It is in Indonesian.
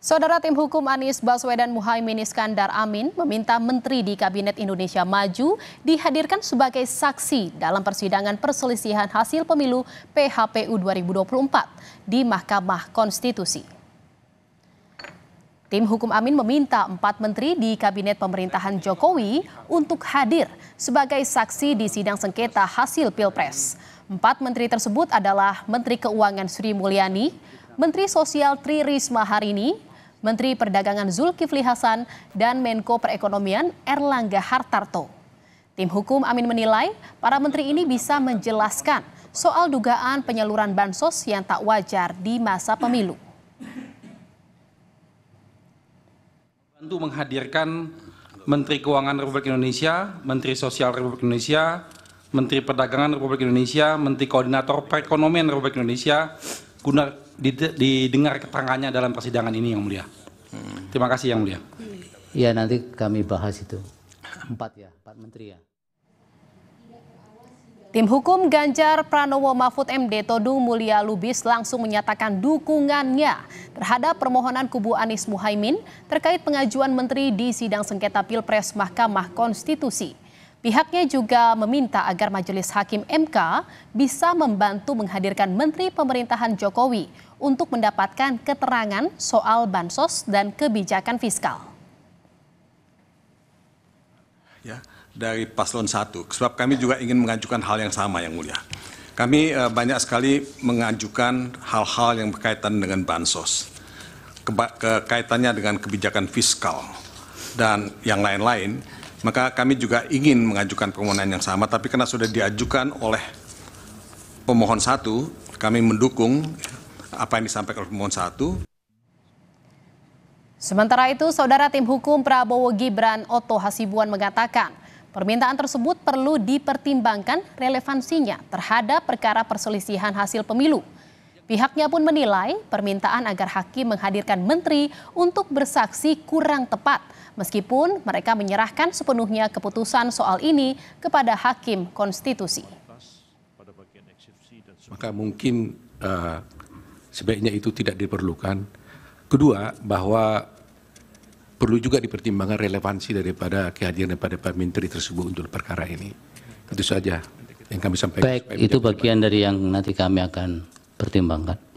Saudara tim hukum Anies Baswedan Muhaimin Iskandar Amin meminta menteri di Kabinet Indonesia Maju dihadirkan sebagai saksi dalam persidangan perselisihan hasil pemilu PHPU 2024 di Mahkamah Konstitusi. Tim hukum Amin meminta empat menteri di Kabinet Pemerintahan Jokowi untuk hadir sebagai saksi di sidang sengketa hasil Pilpres. Empat menteri tersebut adalah Menteri Keuangan Sri Mulyani, Menteri Sosial Tri Risma hari Menteri Perdagangan Zulkifli Hasan, dan Menko Perekonomian Erlangga Hartarto. Tim hukum Amin menilai para menteri ini bisa menjelaskan soal dugaan penyaluran bansos yang tak wajar di masa pemilu. Bantu menghadirkan Menteri Keuangan Republik Indonesia, Menteri Sosial Republik Indonesia, Menteri Perdagangan Republik Indonesia, Menteri Koordinator Perekonomian Republik Indonesia, guna didengar keterangannya dalam persidangan ini yang mulia. Hmm. Terima kasih yang mulia. Iya nanti kami bahas itu. Empat ya, empat menteri ya. Tim hukum Ganjar Pranowo Mahfud MD Todung Mulia Lubis langsung menyatakan dukungannya terhadap permohonan kubu Anies Muhaimin terkait pengajuan menteri di sidang sengketa Pilpres Mahkamah Konstitusi. Pihaknya juga meminta agar Majelis Hakim MK bisa membantu menghadirkan Menteri Pemerintahan Jokowi untuk mendapatkan keterangan soal bansos dan kebijakan fiskal. Ya, dari paslon satu, sebab kami juga ingin mengajukan hal yang sama yang mulia. Kami eh, banyak sekali mengajukan hal-hal yang berkaitan dengan bansos, keba- kaitannya dengan kebijakan fiskal dan yang lain-lain maka kami juga ingin mengajukan permohonan yang sama, tapi karena sudah diajukan oleh pemohon satu, kami mendukung apa yang disampaikan oleh pemohon satu. Sementara itu, Saudara Tim Hukum Prabowo Gibran Otto Hasibuan mengatakan, permintaan tersebut perlu dipertimbangkan relevansinya terhadap perkara perselisihan hasil pemilu. Pihaknya pun menilai permintaan agar hakim menghadirkan menteri untuk bersaksi kurang tepat, meskipun mereka menyerahkan sepenuhnya keputusan soal ini kepada hakim konstitusi. Maka mungkin uh, sebaiknya itu tidak diperlukan. Kedua, bahwa perlu juga dipertimbangkan relevansi daripada kehadiran daripada Pak Menteri tersebut untuk perkara ini. Itu saja yang kami sampaikan. Baik, itu bagian dari yang nanti kami akan pertimbangkan.